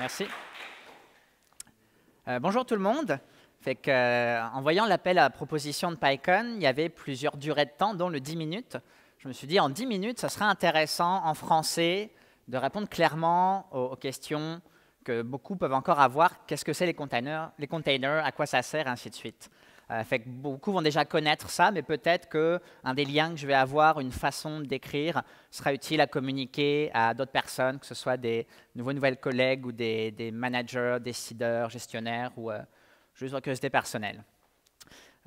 Merci. Euh, bonjour tout le monde. Euh, en voyant l'appel à proposition de PyCon, il y avait plusieurs durées de temps, dont le 10 minutes. Je me suis dit, en 10 minutes, ça serait intéressant en français de répondre clairement aux, questions que beaucoup peuvent encore avoir. Qu'est-ce que c'est les containers, les containers, à quoi ça sert, ainsi de suite. Euh, fait que beaucoup vont déjà connaître ça, mais peut-être qu'un des liens que je vais avoir, une façon d'écrire, sera utile à communiquer à d'autres personnes, que ce soit des nouveaux nouvelles collègues ou des, managers, décideurs, gestionnaires ou euh, juste que curiosité personnelle.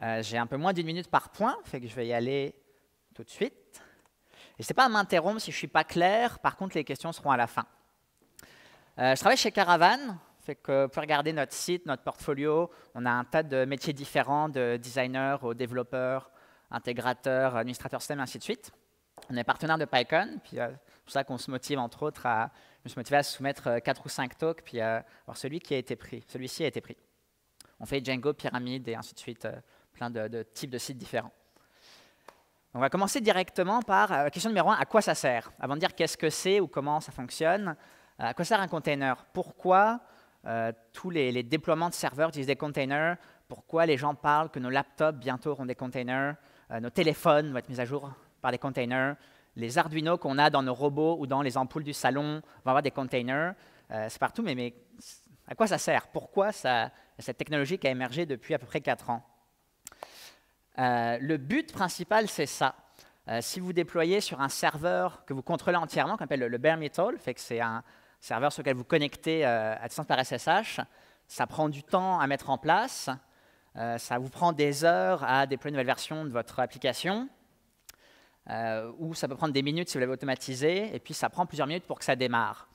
Euh, j'ai un peu moins d'une minute par point, fait que je vais y aller tout de suite. Et N'hésitez pas à m'interrompre si je ne suis pas clair, par contre les questions seront à la fin. je travaille chez Caravane, fait que vous euh, pouvez regarder notre site, notre portfolio. On a un tas de métiers différents, de designers aux développeurs, intégrateurs, administrateur système, ainsi de suite. On est partenaire de PyCon, puis euh, c'est pour ça qu'on se motive entre autres à, se motiver à soumettre 4 euh, ou 5 talks, puis à voir celui qui a été pris, celui-ci a été pris. On fait Django, Pyramide et ainsi de suite, plein de, de, types de sites différents. On va commencer directement par la question numéro 1, à quoi ça sert Avant de dire qu'est-ce que c'est ou comment ça fonctionne, à quoi sert un container Pourquoi euh, tous les, déploiements de serveurs utilisent des containers, pourquoi les gens parlent que nos laptops bientôt auront des containers, euh, nos téléphones vont être mis à jour par des containers, les Arduino qu'on a dans nos robots ou dans les ampoules du salon vont avoir des containers. Euh, c'est partout, mais, à quoi ça sert Pourquoi cette technologie qui a émergé depuis à peu près 4 ans Le but principal, c'est ça. si vous déployez sur un serveur que vous contrôlez entièrement, qu'on appelle le, le bare metal, fait que c'est un, serveur sur lequel vous connectez euh, à distance par SSH, ça prend du temps à mettre en place, euh, ça vous prend des heures à déployer une nouvelle version de votre application, euh, ou ça peut prendre des minutes si vous l'avez automatisé, et puis ça prend plusieurs minutes pour que ça démarre.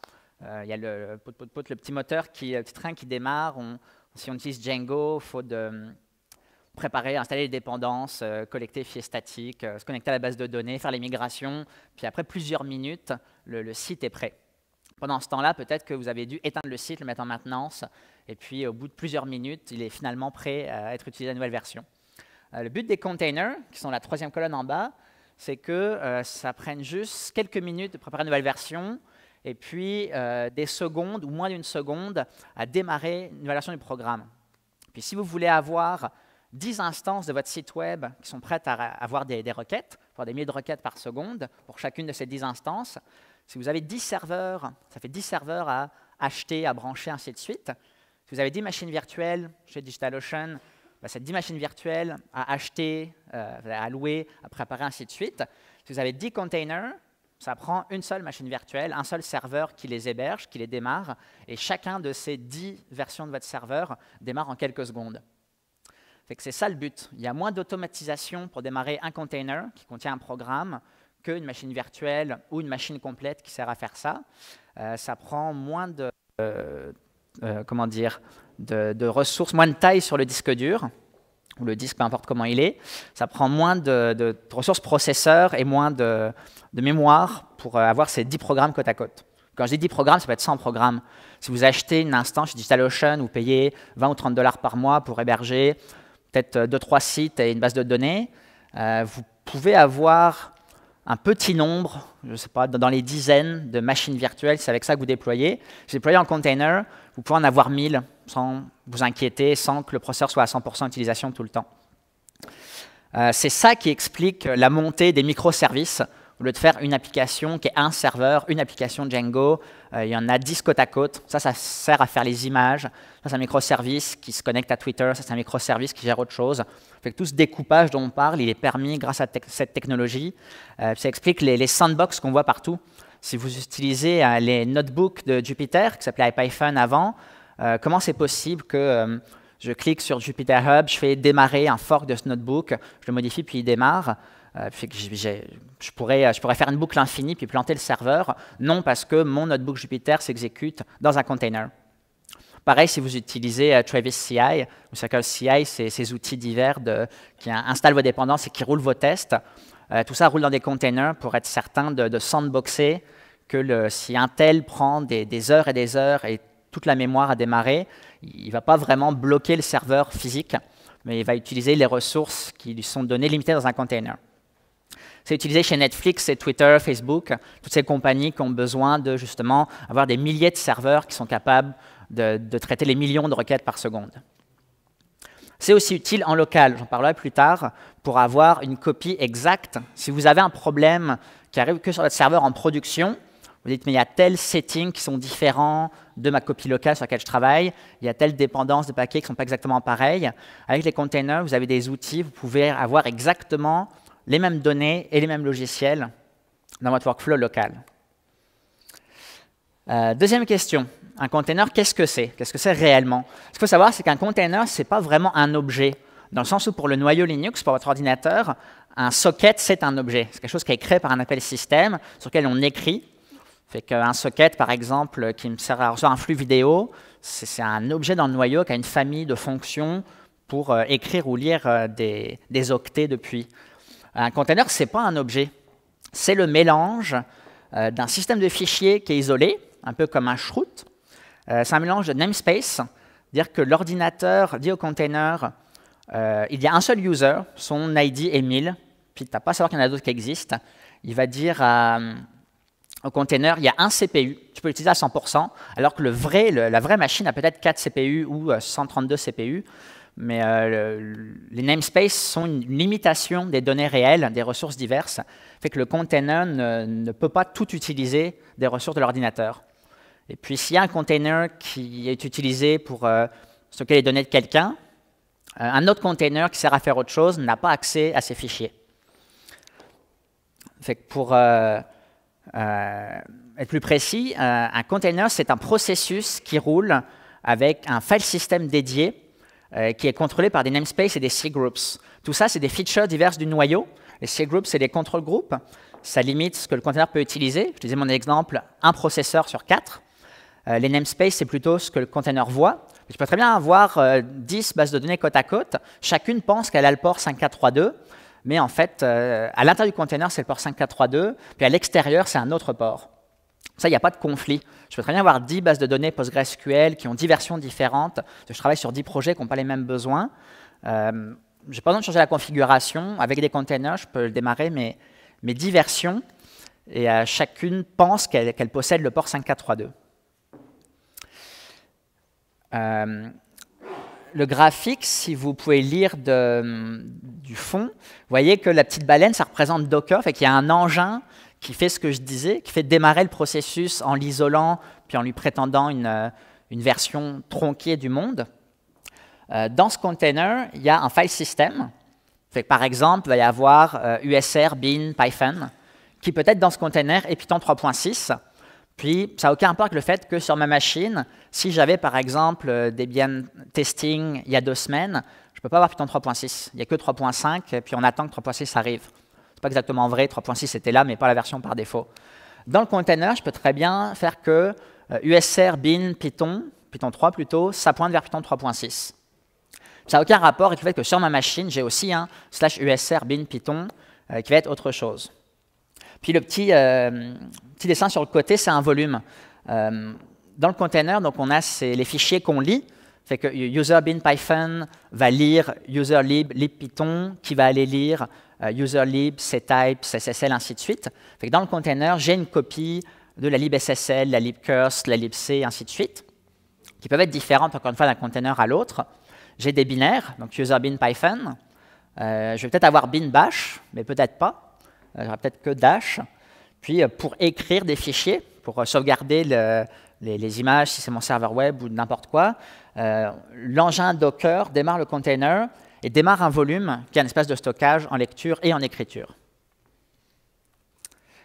Il y a le, petit moteur, qui, le petit train qui démarre. On, si on utilise Django, il faut de préparer, installer les dépendances, collecter les fichiers statiques, se connecter à la base de données, faire les migrations. Puis après plusieurs minutes, le site est prêt. Pendant ce temps-là, peut-être que vous avez dû éteindre le site, le mettre en maintenance, et puis au bout de plusieurs minutes, il est finalement prêt euh, à être utilisé à la nouvelle version. Euh, le but des containers, qui sont la troisième colonne en bas, c'est que euh, ça prenne juste quelques minutes de préparer une nouvelle version, et puis des secondes ou moins d'une seconde à démarrer une nouvelle version du programme. Puis si vous voulez avoir 10 instances de votre site web qui sont prêtes à avoir des, requêtes, pour des milliers de requêtes par seconde pour chacune de ces 10 instances, si vous avez 10 serveurs, ça fait 10 serveurs à acheter, à brancher, ainsi de suite. Si vous avez 10 machines virtuelles chez DigitalOcean, bah, c'est 10 machines virtuelles à acheter, euh, à louer, à préparer, ainsi de suite. Si vous avez 10 containers, ça prend une seule machine virtuelle, un seul serveur qui les héberge, qui les démarre, et chacun de ces 10 versions de votre serveur démarre en quelques secondes. C'est ça le but. Il y a moins d'automatisation pour démarrer un container qui contient un programme qu'une machine virtuelle ou une machine complète qui sert à faire ça. Euh, ça prend moins de, euh, euh, comment dire, de, ressources, moins de taille sur le disque dur, ou le disque, peu importe comment il est. Ça prend moins de, ressources processeurs et moins de, de mémoire pour avoir ces 10 programmes côte à côte. Quand je dis 10 programmes, ça peut être 100 programmes. Si vous achetez une instance chez DigitalOcean, vous payez 20 ou 30 dollars par mois pour héberger peut-être 2-3 sites et une base de données, vous pouvez avoir un petit nombre, je ne sais pas, dans les dizaines de machines virtuelles, c'est avec ça que vous déployez. Si vous déployez en container, vous pouvez en avoir 1000 sans vous inquiéter, sans que le processeur soit à 100% d'utilisation tout le temps. Euh, c'est ça qui explique la montée des microservices au lieu de faire une application qui est un serveur, une application Django, euh, il y en a 10 côte à côte. Ça, ça sert à faire les images. Ça, c'est un microservice qui se connecte à Twitter. Ça, c'est un microservice qui gère autre chose. Fait tout ce découpage dont on parle, il est permis grâce à cette technologie. Euh, ça explique les, sandbox qu'on voit partout. Si vous utilisez euh, les notebooks de Jupyter, qui s'appelait IPython avant, comment c'est possible que je clique sur JupyterHub, Hub, je fais démarrer un fork de ce notebook, je le modifie, puis il démarre euh, je pourrais, faire une boucle infinie puis planter le serveur. Non, parce que mon notebook Jupyter s'exécute dans un container. Pareil, si vous utilisez euh, Travis CI, ou Circle CI, c'est ces outils divers qui installent vos dépendances et qui roulent vos tests. Euh, tout ça roule dans des containers pour être certain de, de sandboxer que le, si un tel prend des, des, heures et des heures et toute la mémoire à démarrer, il ne va pas vraiment bloquer le serveur physique, mais il va utiliser les ressources qui lui sont données limitées dans un container. C'est utilisé chez Netflix Twitter, Facebook, toutes ces compagnies qui ont besoin de justement avoir des milliers de serveurs qui sont capables de, traiter les millions de requêtes par seconde. C'est aussi utile en local, j'en parlerai plus tard, pour avoir une copie exacte. Si vous avez un problème qui arrive que sur votre serveur en production, vous dites, mais il y a tel setting qui sont différents de ma copie locale sur laquelle je travaille, il y a telle dépendance de paquets qui ne sont pas exactement pareils. Avec les containers, vous avez des outils, vous pouvez avoir exactement les mêmes données et les mêmes logiciels dans votre workflow local. Euh, deuxième question, un container, qu'est-ce que c'est Qu'est-ce que c'est réellement Ce qu'il faut savoir, c'est qu'un container, ce n'est pas vraiment un objet, dans le sens où pour le noyau Linux, pour votre ordinateur, un socket, c'est un objet. C'est quelque chose qui est créé par un appel système sur lequel on écrit. Fait un socket, par exemple, qui me sert à recevoir un flux vidéo, c'est un objet dans le noyau qui a une famille de fonctions pour euh, écrire ou lire euh, des, des octets depuis. Un container, ce n'est pas un objet. C'est le mélange euh, d'un système de fichiers qui est isolé, un peu comme un shroot. Euh, c'est un mélange de namespace, dire que l'ordinateur dit au container, euh, il y a un seul user, son ID est 1000, puis tu n'as pas à savoir qu'il y en a d'autres qui existent. Il va dire au container, il y a un CPU, tu peux l'utiliser à 100%, alors que la vraie machine a peut-être 4 CPU ou 132 CPU mais euh, les namespaces sont une limitation des données réelles, des ressources diverses, fait que le container ne, peut pas tout utiliser des ressources de l'ordinateur. Et puis s'il y a un container qui est utilisé pour euh, stocker les données de quelqu'un, euh, un autre container qui sert à faire autre chose n'a pas accès à ces fichiers. pour être plus précis, un container, c'est un processus qui roule avec un file system dédié euh, qui est contrôlé par des namespaces et des cgroups. Tout ça, c'est des features diverses du noyau. Les cgroups, c'est des control groups. Ça limite ce que le conteneur peut utiliser. Je disais mon exemple, un processeur sur quatre. Euh, les namespaces, c'est plutôt ce que le conteneur voit. Je peux très bien avoir 10 euh, bases de données côte à côte. Chacune pense qu'elle a le port 5432, mais en fait, à l'intérieur du container, c'est le port 5432, puis à l'extérieur, c'est un autre port. Ça, il n'y a pas de conflit. Je peux très bien avoir 10 bases de données PostgreSQL qui ont 10 versions différentes. Je travaille sur 10 projets qui n'ont pas les mêmes besoins. Euh, je n'ai pas besoin de changer la configuration. Avec des containers, je peux le démarrer mes, mes 10 versions et euh, chacune pense qu'elle possède le port 5432. Euh, le graphique, si vous pouvez lire du fond, vous voyez que la petite baleine, ça représente Docker, fait qu'il y a un engin qui fait ce que je disais, qui fait démarrer le processus en l'isolant, puis en lui prétendant une, euh, version tronquée du monde. Euh, dans ce container, il y a un file system. Fait par exemple, il va y avoir USR, euh, bin, Python, qui peut être dans ce container et Python 3.6. Puis, ça n'a aucun impact le fait que sur ma machine, si j'avais par exemple Debian testing il y a deux semaines, je ne peux pas avoir Python 3.6. Il n'y a que 3.5, puis on attend que 3.6 arrive pas exactement vrai, 3.6 était là, mais pas la version par défaut. Dans le container, je peux très bien faire que USR euh, bin Python, Python 3 plutôt, ça pointe vers Python 3.6. Ça n'a aucun rapport avec le fait que sur ma machine, j'ai aussi un slash USR bin Python euh, qui va être autre chose. Puis le petit, euh, dessin sur le côté, c'est un volume. dans le container, donc on a les fichiers qu'on lit, fait que user bin Python va lire user lib Python, qui va aller lire euh, userlib, ctype, ssl, ainsi de suite. Fait dans le container, j'ai une copie de la libSSL, la libcurse, la libc, ainsi de suite, qui peuvent être différentes, encore une fois, d'un container à l'autre. J'ai des binaires, donc user bin python. Euh, je vais peut-être avoir bin bash, mais peut-être pas. je euh, J'aurai peut-être que dash. Puis, pour écrire des fichiers, pour sauvegarder les, les, images, si c'est mon serveur web ou n'importe quoi, l'engin Docker démarre le container, et démarre un volume qui est un espace de stockage en lecture et en écriture.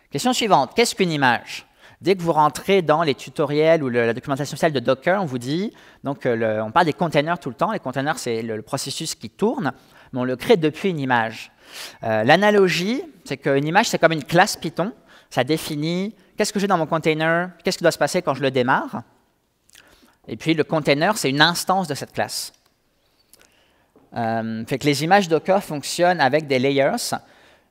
Question suivante, qu'est-ce qu'une image Dès que vous rentrez dans les tutoriels ou la documentation sociale de Docker, on vous dit, donc euh, on parle des containers tout le temps, les containers c'est le, processus qui tourne, mais on le crée depuis une image. Euh, l'analogie, c'est qu'une image c'est comme une classe Python, ça définit qu'est-ce que j'ai dans mon container, qu'est-ce qui doit se passer quand je le démarre, et puis le container c'est une instance de cette classe. Euh, fait que les images Docker fonctionnent avec des layers.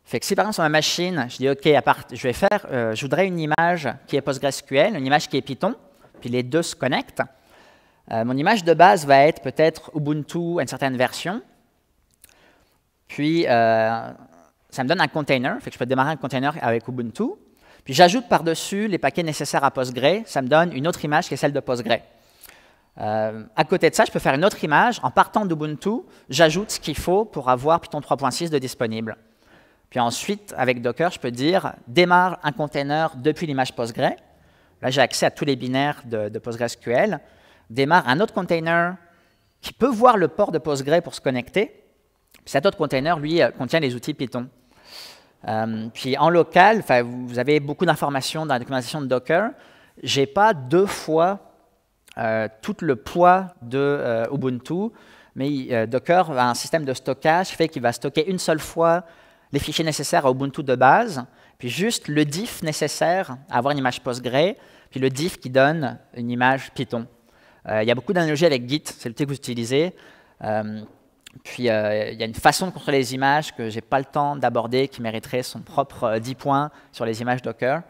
Fait que si par exemple sur ma machine, je dis OK, à part, je vais faire, euh, je voudrais une image qui est PostgreSQL, une image qui est Python, puis les deux se connectent. Euh, mon image de base va être peut-être Ubuntu une certaine version. Puis ça me donne un container, fait que je peux démarrer un container avec Ubuntu. Puis j'ajoute par-dessus les paquets nécessaires à Postgre, ça me donne une autre image qui est celle de Postgre. Euh, à côté de ça, je peux faire une autre image. En partant d'Ubuntu, j'ajoute ce qu'il faut pour avoir Python 3.6 de disponible. Puis ensuite, avec Docker, je peux dire démarre un container depuis l'image PostgreSQL. Là, j'ai accès à tous les binaires de, PostgreSQL. Démarre un autre container qui peut voir le port de PostgreSQL pour se connecter. cet autre container, lui, euh, contient les outils Python. Euh, puis en local, vous avez beaucoup d'informations dans la documentation de Docker. Je n'ai pas deux fois euh, tout le poids de euh, Ubuntu, mais euh, Docker a un système de stockage qui fait qu'il va stocker une seule fois les fichiers nécessaires à Ubuntu de base, puis juste le diff nécessaire à avoir une image Postgre, puis le diff qui donne une image Python. il y a beaucoup d'analogies avec Git, c'est le type que vous utilisez. Puis il y a une façon de contrôler les images que je n'ai pas le temps d'aborder, qui mériterait son propre 10 points sur les images Docker.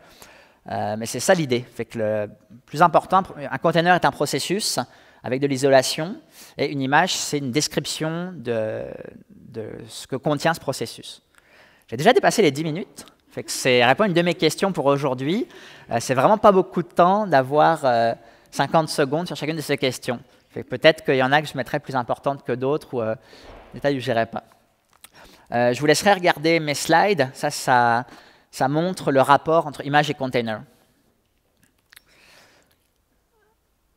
Euh, mais c'est ça l'idée. Fait que le plus important, un conteneur est un processus avec de l'isolation, et une image, c'est une description de, de, ce que contient ce processus. J'ai déjà dépassé les 10 minutes, fait que c'est répondre à une de mes questions pour aujourd'hui. Euh, c'est vraiment pas beaucoup de temps d'avoir 50 euh, secondes sur chacune de ces questions. Fait peut-être qu'il y en a que je mettrai plus importantes que d'autres ou des détails je n'irai pas. je vous laisserai regarder mes slides. Ça, ça, ça montre le rapport entre image et container.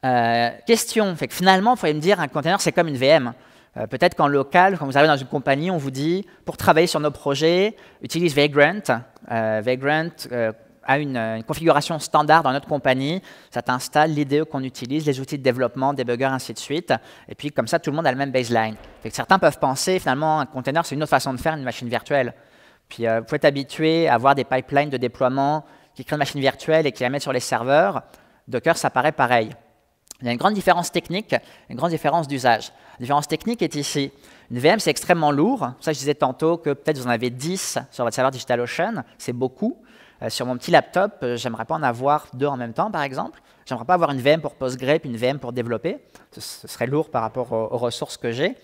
Euh, question, finalement, il pourriez me dire, un container, c'est comme une VM. Euh, peut-être qu'en local, quand vous arrivez dans une compagnie, on vous dit, pour travailler sur nos projets, utilise Vagrant. Euh, Vagrant a une, configuration standard dans notre compagnie. Ça t'installe l'IDE qu'on utilise, les outils de développement, des ainsi de suite. Et puis, comme ça, tout le monde a le même baseline. certains peuvent penser, finalement, un container, c'est une autre façon de faire une machine virtuelle. Puis vous euh, pouvez être habitué à avoir des pipelines de déploiement qui créent une machine virtuelle et qui la mettent sur les serveurs. Docker, ça paraît pareil. Il y a une grande différence technique, une grande différence d'usage. La différence technique est ici. Une VM, c'est extrêmement lourd. Ça, je disais tantôt que peut-être vous en avez 10 sur votre serveur DigitalOcean. C'est beaucoup. Euh, sur mon petit laptop, euh, j'aimerais pas en avoir deux en même temps, par exemple. J'aimerais pas avoir une VM pour PostgreSQL une VM pour développer. Ce, serait lourd par rapport aux ressources que j'ai.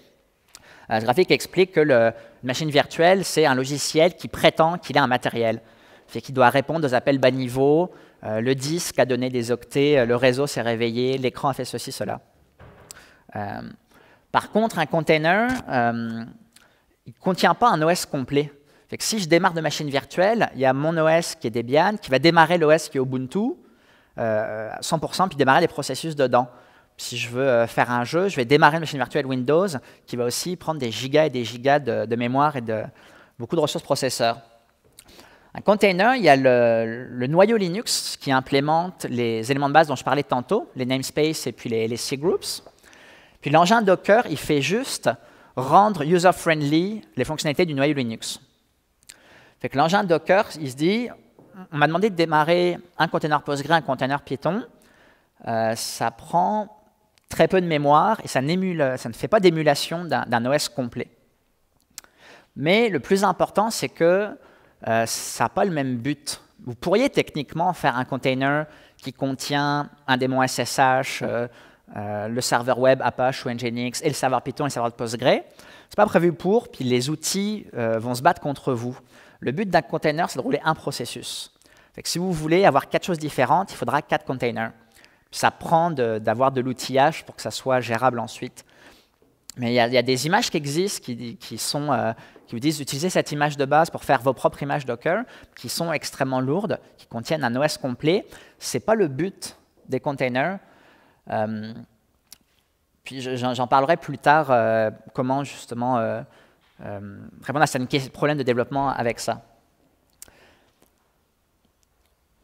Euh, ce graphique explique que la machine virtuelle, c'est un logiciel qui prétend qu'il est un matériel. C'est qu'il doit répondre aux appels bas niveau, euh, le disque a donné des octets, euh, le réseau s'est réveillé, l'écran a fait ceci, cela. par contre, un container, il ne contient pas un OS complet. Fait que si je démarre de machine virtuelle, il y a mon OS qui est Debian, qui va démarrer l'OS qui est Ubuntu, 100%, puis démarrer les processus dedans si je veux euh, faire un jeu, je vais démarrer une machine virtuelle Windows qui va aussi prendre des gigas et des gigas de, mémoire et de beaucoup de ressources processeurs. Un container, il y a le, noyau Linux qui implémente les éléments de base dont je parlais tantôt, les namespaces et puis les, cgroups. Puis l'engin Docker, il fait juste rendre user-friendly les fonctionnalités du noyau Linux. que l'engin Docker, il se dit, on m'a demandé de démarrer un container Postgre, un container Python. Euh, ça prend très peu de mémoire et ça, ne fait pas d'émulation d'un OS complet. Mais le plus important, c'est que euh, ça n'a pas le même but. Vous pourriez techniquement faire un container qui contient un démon SSH, euh, euh, le serveur web Apache ou Nginx, et le serveur Python et le serveur de Postgre. C'est pas prévu pour, puis les outils vont se battre contre vous. Le but d'un container, c'est de rouler un processus. Fait si vous voulez avoir quatre choses différentes, il faudra quatre containers ça prend d'avoir de, l'outillage pour que ça soit gérable ensuite. Mais il y, a des images qui existent, qui, qui sont, euh, qui vous disent Utilisez cette image de base pour faire vos propres images Docker, qui sont extrêmement lourdes, qui contiennent un OS complet. Ce n'est pas le but des containers. Euh, puis j'en parlerai plus tard euh, comment justement répondre à certains problèmes de développement avec ça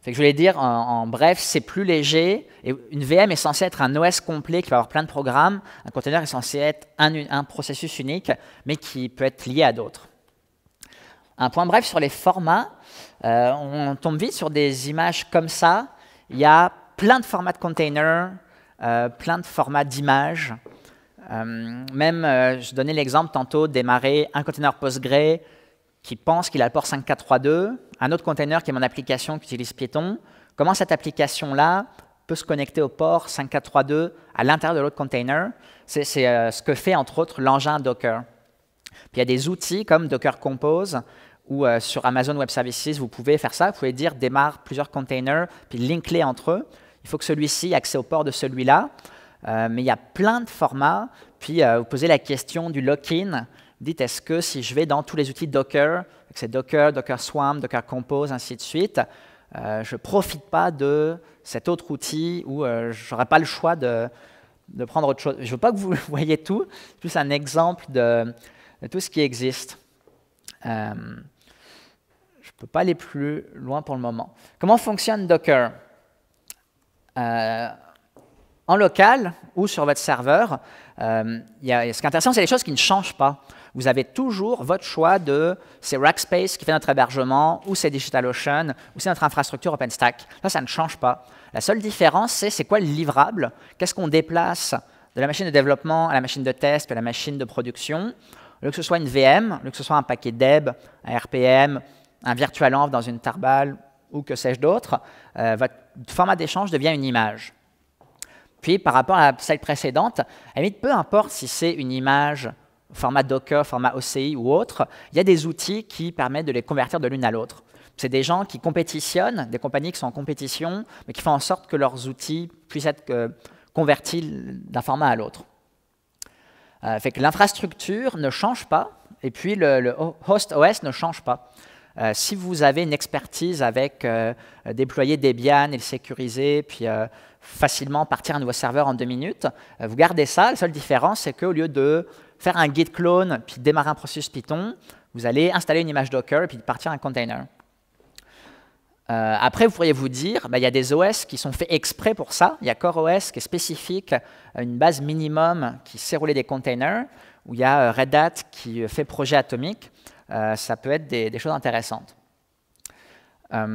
je voulais dire, en, bref, c'est plus léger. Et une VM est censée être un OS complet qui va avoir plein de programmes. Un container est censé être un, processus unique, mais qui peut être lié à d'autres. Un point bref sur les formats. Euh, on tombe vite sur des images comme ça. Il y a plein de formats de containers, euh, plein de formats d'images. Euh, même, je donnais l'exemple tantôt, démarrer un container Postgre qui pense qu'il a le port 5432, un autre container qui est mon application qui utilise Python, comment cette application-là peut se connecter au port 5432 à l'intérieur de l'autre container C'est euh, ce que fait entre autres l'engin Docker. Puis il y a des outils comme Docker Compose ou euh, sur Amazon Web Services, vous pouvez faire ça. Vous pouvez dire démarre plusieurs containers, puis link-les entre eux. Il faut que celui-ci ait accès au port de celui-là. Euh, mais il y a plein de formats. Puis vous posez la question du lock-in dites est-ce que si je vais dans tous les outils Docker, c'est Docker, Docker Swarm, Docker Compose, ainsi de suite, euh, je ne profite pas de cet autre outil où euh, je n'aurai pas le choix de, prendre autre chose. Je ne veux pas que vous voyez tout, c'est juste un exemple de, tout ce qui existe. Euh, je ne peux pas aller plus loin pour le moment. Comment fonctionne Docker En local ou sur votre serveur, ce qui est intéressant, c'est les choses qui ne changent pas vous avez toujours votre choix de c'est Rackspace qui fait notre hébergement, ou c'est DigitalOcean, ou c'est notre infrastructure OpenStack. Ça, ça ne change pas. La seule différence, c'est c'est quoi le livrable Qu'est-ce qu'on déplace de la machine de développement à la machine de test, à la machine de production que ce soit une VM, que ce soit un paquet DEB, un RPM, un VirtualEnv dans une tarball, ou que sais-je d'autre, euh, votre format d'échange devient une image. Puis par rapport à celle précédente, elle peu importe si c'est une image format Docker, format OCI ou autre, il y a des outils qui permettent de les convertir de l'une à l'autre. C'est des gens qui compétitionnent, des compagnies qui sont en compétition, mais qui font en sorte que leurs outils puissent être euh, convertis d'un format à l'autre. Euh, fait que l'infrastructure ne change pas, et puis le, host OS ne change pas. Euh, si vous avez une expertise avec déployer Debian et le sécuriser, puis facilement partir un nouveau serveur en deux minutes, vous gardez ça. La seule différence, c'est qu'au lieu de faire un git clone, puis démarrer un processus Python, vous allez installer une image Docker et puis partir un container. Euh, après, vous pourriez vous dire, bah, il y a des OS qui sont faits exprès pour ça. Il y a CoreOS qui est spécifique à une base minimum qui sait rouler des containers, ou il y a euh, Red Hat qui euh, fait projet atomique. ça peut être des, choses intéressantes. là,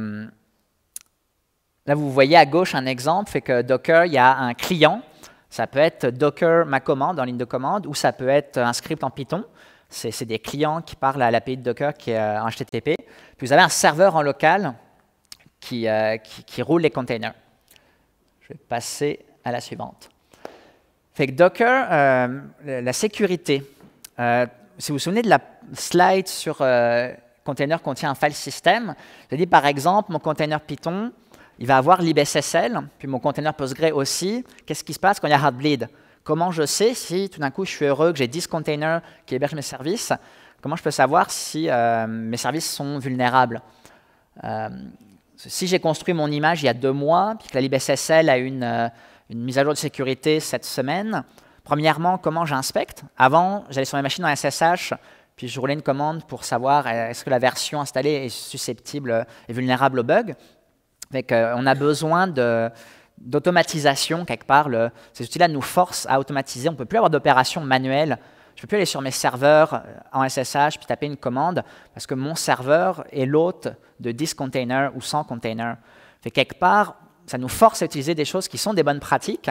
vous voyez à gauche un exemple, fait que Docker, il y a un client ça peut être Docker, ma commande en ligne de commande, ou ça peut être un script en Python. C'est des clients qui parlent à l'API de Docker qui est euh, en HTTP. Puis vous avez un serveur en local euh, qui, qui, roule les containers. Je vais passer à la suivante. Fait Docker, euh, la sécurité. si vous vous souvenez de la slide sur container contient un file system, j'ai dit par exemple, mon container Python, il va avoir l'IBSSL, puis mon container PostgreSQL aussi. Qu'est-ce qui se passe quand il y a Heartbleed Comment je sais si tout d'un coup je suis heureux que j'ai 10 containers qui hébergent mes services Comment je peux savoir si euh, mes services sont vulnérables euh, Si j'ai construit mon image il y a deux mois, puis que la libSSL a une, euh, une mise à jour de sécurité cette semaine, premièrement, comment j'inspecte Avant, j'allais sur ma machine en SSH, puis je roulais une commande pour savoir est-ce que la version installée est susceptible et vulnérable au bug. Euh, on a besoin d'automatisation quelque part. ces outils-là nous forcent à automatiser. On ne peut plus avoir d'opérations manuelles. Je ne peux plus aller sur mes serveurs euh, en SSH puis taper une commande parce que mon serveur est l'hôte de 10 containers ou 100 containers. quelque part, ça nous force à utiliser des choses qui sont des bonnes pratiques,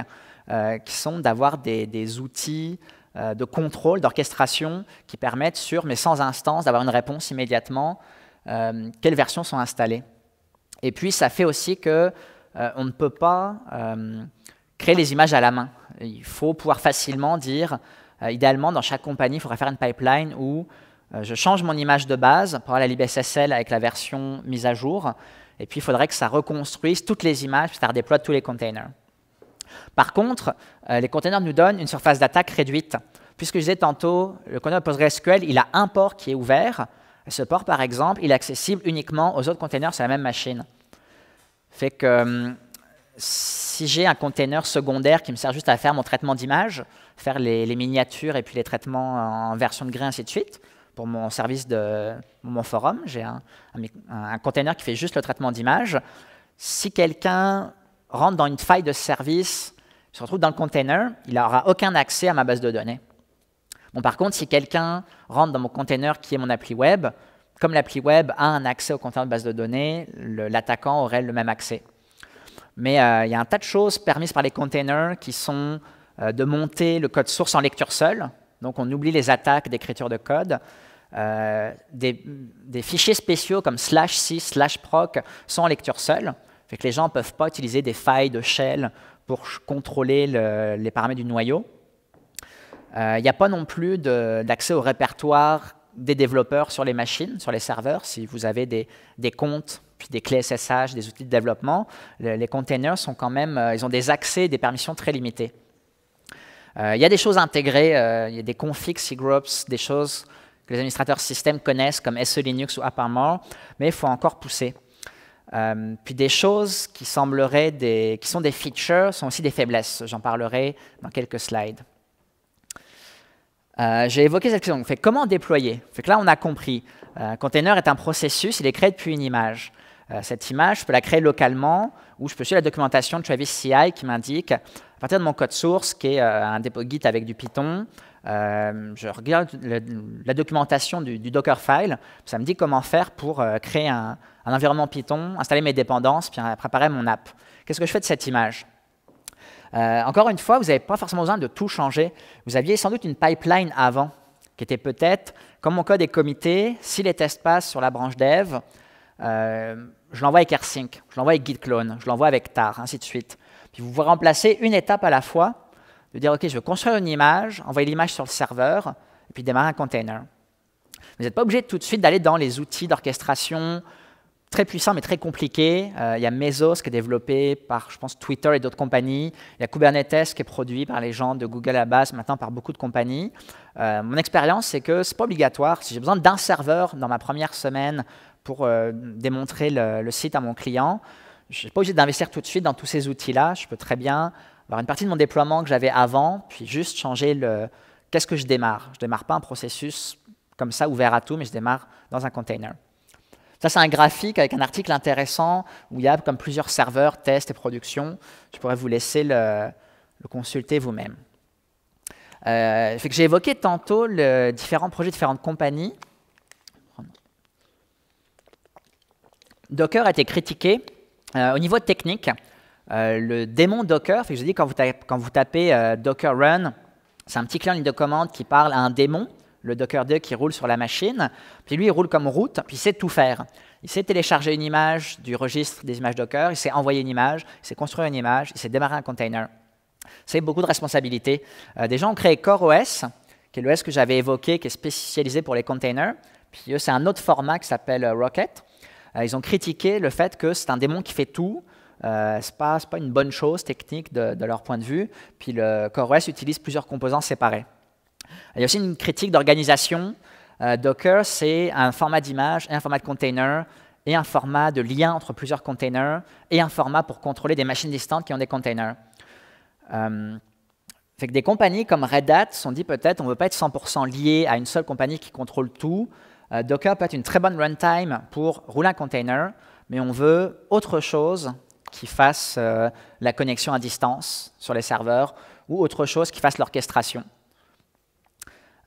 euh, qui sont d'avoir des, outils de contrôle, d'orchestration qui permettent sur, mes sans instance, d'avoir une réponse immédiatement. quelles versions sont installées et puis, ça fait aussi que euh, on ne peut pas euh, créer les images à la main. Il faut pouvoir facilement dire, euh, idéalement, dans chaque compagnie, il faudrait faire une pipeline où je change mon image de base pour la à l'IBSSL avec la version mise à jour, et puis il faudrait que ça reconstruise toutes les images, puis ça redéploie tous les containers. Par contre, les containers nous donnent une surface d'attaque réduite. Puisque je disais tantôt, le container PostgreSQL, il a un port qui est ouvert. Ce port, par exemple, il est accessible uniquement aux autres containers sur la même machine. Fait que euh, si j'ai un container secondaire qui me sert juste à faire mon traitement d'image, faire les, miniatures et puis les traitements en version de grain, ainsi de suite, pour mon service de mon forum, j'ai un, container qui fait juste le traitement d'image. Si quelqu'un rentre dans une faille de service, se retrouve dans le container, il n'aura aucun accès à ma base de données. par contre, si quelqu'un rentre dans mon container qui est mon appli web, comme l'appli web a un accès au contenu de base de données, l'attaquant aurait le même accès. Mais euh, il y a un tas de choses permises par les containers qui sont euh, de monter le code source en lecture seule, donc on oublie les attaques d'écriture de code. Euh, des, fichiers spéciaux comme slash sys, slash proc sont en lecture seule, fait que les gens ne peuvent pas utiliser des failles de shell pour contrôler les paramètres du noyau. Il n'y a pas non plus d'accès au répertoire des développeurs sur les machines, sur les serveurs, si vous avez des, comptes, puis des clés SSH, des outils de développement, les containers sont quand même, euh, ils ont des accès et des permissions très limitées. Euh, il y a des choses intégrées, euh, il y a des configs, cgroups, des choses que les administrateurs système connaissent comme SE Linux ou AppArmor, mais il faut encore pousser. puis des choses qui sembleraient qui sont des features sont aussi des faiblesses. J'en parlerai dans quelques slides. Euh, j'ai évoqué cette question. Fait, comment déployer fait que Là, on a compris. Euh, container est un processus, il est créé depuis une image. Euh, cette image, je peux la créer localement ou je peux suivre la documentation de Travis CI qui m'indique, à partir de mon code source, qui est un dépôt Git avec du Python, je regarde la documentation du, docker Dockerfile, ça me dit comment faire pour créer un, un, environnement Python, installer mes dépendances, puis hein, préparer mon app. Qu'est-ce que je fais de cette image euh, encore une fois, vous n'avez pas forcément besoin de tout changer. Vous aviez sans doute une pipeline avant, qui était peut-être, comme mon code est comité, si les tests passent sur la branche dev, euh, je l'envoie avec AirSync, je l'envoie avec Git clone, je l'envoie avec tar, ainsi de suite. Puis vous vous remplacer une étape à la fois, de dire, OK, je veux construire une image, envoyer l'image sur le serveur, et puis démarrer un container. Vous n'êtes pas obligé tout de suite d'aller dans les outils d'orchestration, très puissant mais très compliqué. Euh, il y a Mesos qui est développé par, je pense, Twitter et d'autres compagnies. Il y a Kubernetes qui est produit par les gens de Google à base, maintenant par beaucoup de compagnies. Euh, mon expérience, c'est que ce n'est pas obligatoire. Si j'ai besoin d'un serveur dans ma première semaine pour euh, démontrer le, site à mon client, je n'ai pas obligé d'investir tout de suite dans tous ces outils-là. Je peux très bien avoir une partie de mon déploiement que j'avais avant, puis juste changer le qu'est-ce que je démarre. Je ne démarre pas un processus comme ça ouvert à tout, mais je démarre dans un container. Ça, c'est un graphique avec un article intéressant où il y a comme plusieurs serveurs, tests et productions. Je pourrais vous laisser le, consulter vous-même. Euh, J'ai évoqué tantôt le, différents projets, différentes compagnies. Docker a été critiqué euh, au niveau technique. Euh, le démon Docker, fait que je dis quand vous tapez, quand vous tapez euh, Docker Run, c'est un petit client ligne de commande qui parle à un démon le Docker 2 qui roule sur la machine. Puis lui, il roule comme route, puis il sait tout faire. Il sait télécharger une image du registre des images Docker, il sait envoyer une image, il sait construire une image, il sait démarrer un container. C'est beaucoup de responsabilités. Euh, des gens ont créé CoreOS, qui est l'OS que j'avais évoqué, qui est spécialisé pour les containers. Puis eux, c'est un autre format qui s'appelle euh, Rocket. Euh, ils ont critiqué le fait que c'est un démon qui fait tout, c'est ce pas, une bonne chose technique de, de, leur point de vue. Puis le CoreOS utilise plusieurs composants séparés. Il y a aussi une critique d'organisation. Euh, Docker, c'est un format d'image et un format de container et un format de lien entre plusieurs containers et un format pour contrôler des machines distantes qui ont des containers. Euh, fait que des compagnies comme Red Hat se sont dit peut-être on ne veut pas être 100% lié à une seule compagnie qui contrôle tout. Euh, Docker peut être une très bonne runtime pour rouler un container, mais on veut autre chose qui fasse la connexion à distance sur les serveurs ou autre chose qui fasse l'orchestration.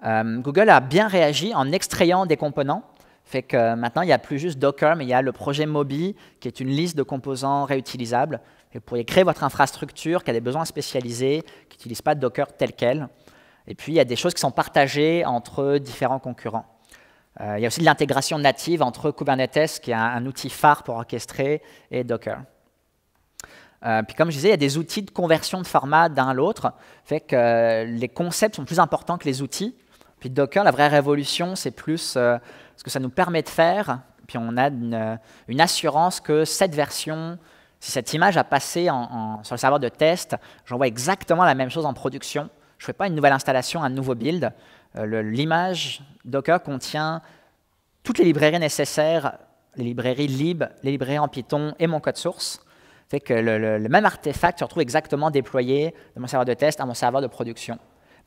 Euh, Google a bien réagi en extrayant des composants. Fait que euh, maintenant, il n'y a plus juste Docker, mais il y a le projet Mobi, qui est une liste de composants réutilisables. vous pourriez créer votre infrastructure qui a des besoins spécialisés, qui n'utilise pas Docker tel quel. Et puis, il y a des choses qui sont partagées entre différents concurrents. Euh, il y a aussi de l'intégration native entre Kubernetes, qui est un, outil phare pour orchestrer, et Docker. puis comme je disais, il y a des outils de conversion de format d'un à l'autre, fait que les concepts sont plus importants que les outils. Puis Docker, la vraie révolution, c'est plus euh, ce que ça nous permet de faire. Puis on a une, euh, assurance que cette version, si cette image a passé sur le serveur de test, j'envoie exactement la même chose en production. Je ne fais pas une nouvelle installation, un nouveau build. Euh, l'image Docker contient toutes les librairies nécessaires, les librairies lib, les librairies en Python et mon code source. Fait que le même artefact se retrouve exactement déployé de mon serveur de test à mon serveur de production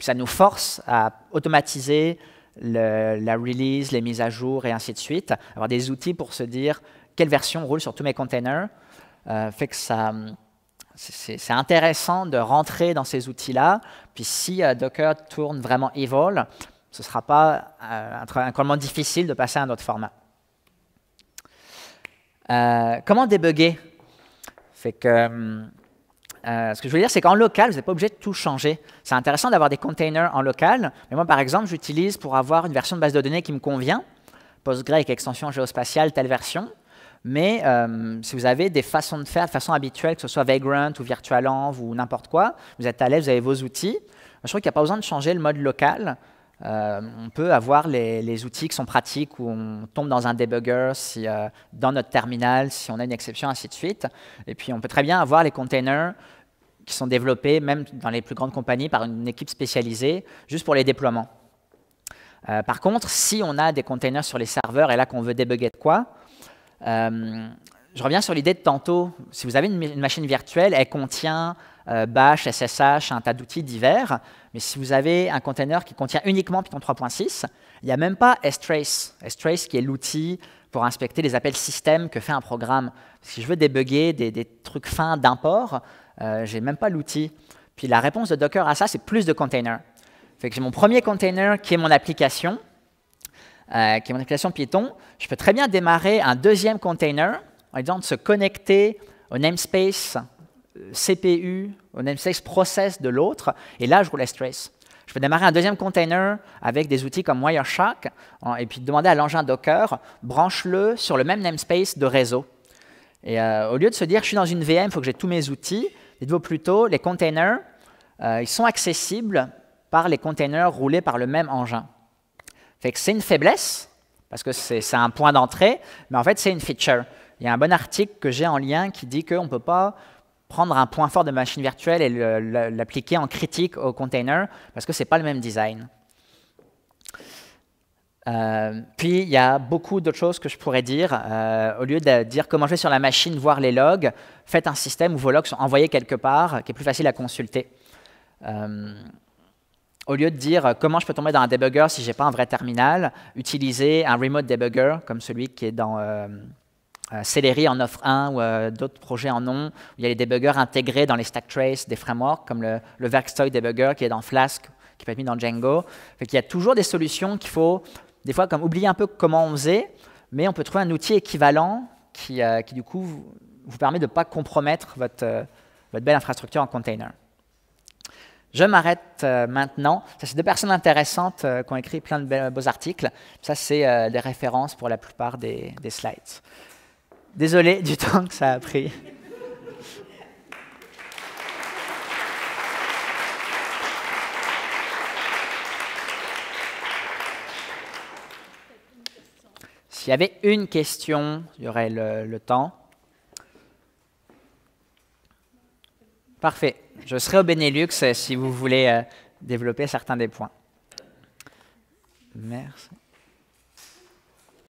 ça nous force à automatiser la release, les mises à jour et ainsi de suite. Avoir des outils pour se dire quelle version roule sur tous mes containers. Euh, fait que ça, c'est intéressant de rentrer dans ces outils-là. Puis si euh, Docker tourne vraiment Evol, ce ne sera pas euh, un incroyablement difficile de passer à un autre format. comment débugger fait que, hum, euh, ce que je veux dire, c'est qu'en local, vous n'êtes pas obligé de tout changer. C'est intéressant d'avoir des containers en local, mais moi, par exemple, j'utilise pour avoir une version de base de données qui me convient, Postgre avec extension géospatiale, telle version. Mais euh, si vous avez des façons de faire, de façon habituelle, que ce soit Vagrant ou VirtualenV ou n'importe quoi, vous êtes à l'aise, vous avez vos outils, je trouve qu'il n'y a pas besoin de changer le mode local. Euh, on peut avoir les, outils qui sont pratiques où on tombe dans un debugger si, euh, dans notre terminal, si on a une exception, ainsi de suite. Et puis on peut très bien avoir les containers qui sont développés, même dans les plus grandes compagnies, par une équipe spécialisée, juste pour les déploiements. Euh, par contre, si on a des containers sur les serveurs et là qu'on veut débugger de quoi, je reviens sur l'idée de tantôt. Si vous avez une, machine virtuelle, elle contient euh, bash, SSH, un tas d'outils divers. Mais si vous avez un container qui contient uniquement Python 3.6, il n'y a même pas strace. strace qui est l'outil pour inspecter les appels système que fait un programme. Si je veux débugger des, trucs fins d'import, je euh, j'ai même pas l'outil. Puis la réponse de Docker à ça, c'est plus de containers. Fait que j'ai mon premier container qui est mon application, euh, qui est mon application Python. Je peux très bien démarrer un deuxième container en disant de se connecter au namespace euh, CPU, au namespace process de l'autre, et là, je roule stress. Je peux démarrer un deuxième container avec des outils comme Wireshark et puis demander à l'engin Docker, branche-le sur le même namespace de réseau. Et euh, au lieu de se dire, je suis dans une VM, il faut que j'ai tous mes outils, dites-vous plutôt, les containers, euh, ils sont accessibles par les containers roulés par le même engin. Fait que c'est une faiblesse, parce que c'est un point d'entrée, mais en fait, c'est une feature il y a un bon article que j'ai en lien qui dit qu'on ne peut pas prendre un point fort de machine virtuelle et l'appliquer en critique au container parce que ce n'est pas le même design. Euh, puis il y a beaucoup d'autres choses que je pourrais dire. Euh, au lieu de dire comment je vais sur la machine voir les logs, faites un système où vos logs sont envoyés quelque part, qui est plus facile à consulter. Euh, au lieu de dire comment je peux tomber dans un debugger si je n'ai pas un vrai terminal, utilisez un remote debugger comme celui qui est dans euh, Celery en offre un ou euh, d'autres projets en ont. Il y a les debuggers intégrés dans les stack traces des frameworks, comme le, le Verkstoy Debugger qui est dans Flask, qui peut être mis dans Django. il y a toujours des solutions qu'il faut, des fois, comme oublier un peu comment on faisait, mais on peut trouver un outil équivalent qui, euh, du coup, vous, permet de ne pas compromettre votre, belle infrastructure en container. Je m'arrête maintenant. Ça, c'est deux personnes intéressantes qui ont écrit plein de beaux articles. Ça, c'est des références pour la plupart des slides. Désolé du temps que ça a pris. S'il y avait une question, il y aurait le, temps. Parfait. Je serai au Benelux euh, si vous voulez euh, développer certains des points. Merci.